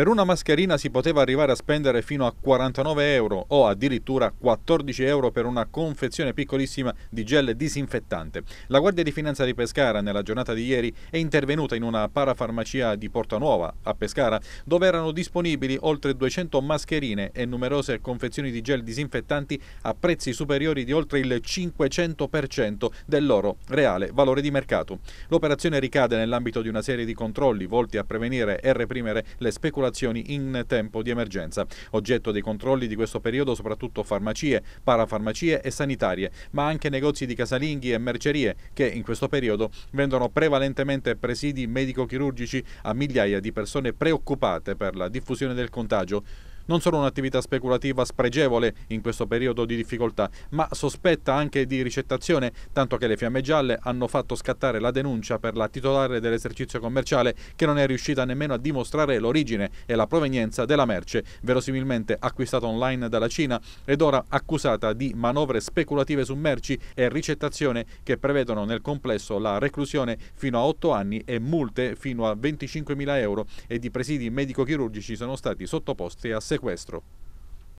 Per una mascherina si poteva arrivare a spendere fino a 49 euro o addirittura 14 euro per una confezione piccolissima di gel disinfettante. La Guardia di Finanza di Pescara nella giornata di ieri è intervenuta in una parafarmacia di Porta Nuova a Pescara dove erano disponibili oltre 200 mascherine e numerose confezioni di gel disinfettanti a prezzi superiori di oltre il 500% del loro reale valore di mercato. L'operazione ricade nell'ambito di una serie di controlli volti a prevenire e reprimere le speculazioni ristorazioni in tempo di emergenza. Oggetto dei controlli di questo periodo soprattutto farmacie, parafarmacie e sanitarie, ma anche negozi di casalinghi e mercerie che in questo periodo vendono prevalentemente presidi medico-chirurgici a migliaia di persone preoccupate per la diffusione del contagio non solo un'attività speculativa spregevole in questo periodo di difficoltà, ma sospetta anche di ricettazione, tanto che le Fiamme Gialle hanno fatto scattare la denuncia per la titolare dell'esercizio commerciale che non è riuscita nemmeno a dimostrare l'origine e la provenienza della merce, verosimilmente acquistata online dalla Cina ed ora accusata di manovre speculative su merci e ricettazione che prevedono nel complesso la reclusione fino a 8 anni e multe fino a 25.000 euro e di presidi medico-chirurgici sono stati sottoposti a sequestro sequestro.